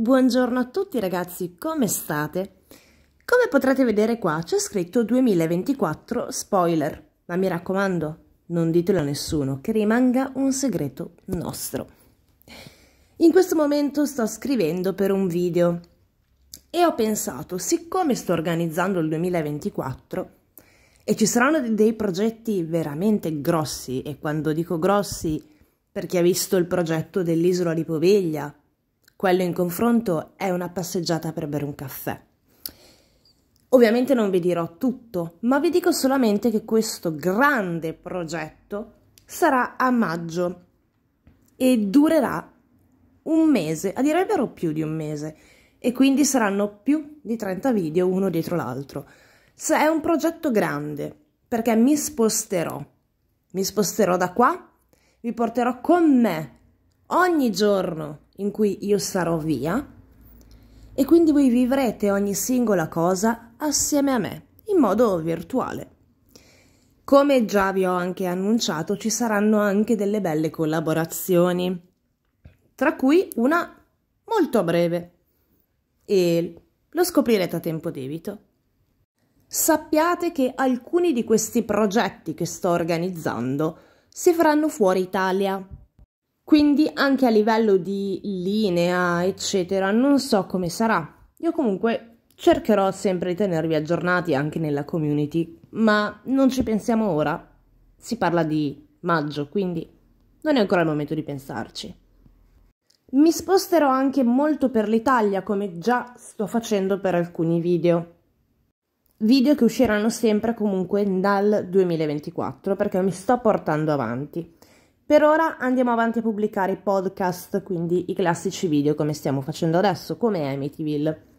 Buongiorno a tutti ragazzi, come state? Come potrete vedere qua c'è scritto 2024 spoiler, ma mi raccomando, non ditelo a nessuno, che rimanga un segreto nostro. In questo momento sto scrivendo per un video e ho pensato, siccome sto organizzando il 2024 e ci saranno dei progetti veramente grossi, e quando dico grossi per chi ha visto il progetto dell'isola di Poveglia, quello in confronto è una passeggiata per bere un caffè. Ovviamente non vi dirò tutto, ma vi dico solamente che questo grande progetto sarà a maggio e durerà un mese, a dire il vero più di un mese, e quindi saranno più di 30 video uno dietro l'altro. Se è un progetto grande, perché mi sposterò, mi sposterò da qua, vi porterò con me ogni giorno in cui io sarò via e quindi voi vivrete ogni singola cosa assieme a me in modo virtuale. Come già vi ho anche annunciato, ci saranno anche delle belle collaborazioni, tra cui una molto breve e lo scoprirete a tempo debito. Sappiate che alcuni di questi progetti che sto organizzando si faranno fuori Italia, quindi anche a livello di linea, eccetera, non so come sarà. Io comunque cercherò sempre di tenervi aggiornati anche nella community, ma non ci pensiamo ora. Si parla di maggio, quindi non è ancora il momento di pensarci. Mi sposterò anche molto per l'Italia, come già sto facendo per alcuni video. Video che usciranno sempre comunque dal 2024, perché mi sto portando avanti. Per ora andiamo avanti a pubblicare i podcast, quindi i classici video come stiamo facendo adesso, come Amityville.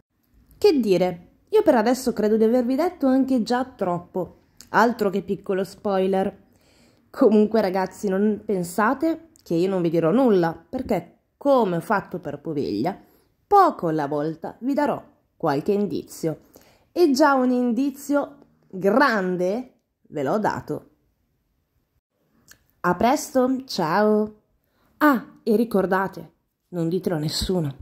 Che dire, io per adesso credo di avervi detto anche già troppo, altro che piccolo spoiler. Comunque ragazzi, non pensate che io non vi dirò nulla, perché come ho fatto per Poveglia, poco alla volta vi darò qualche indizio. E già un indizio grande ve l'ho dato a presto, ciao! Ah, e ricordate, non ditelo a nessuno.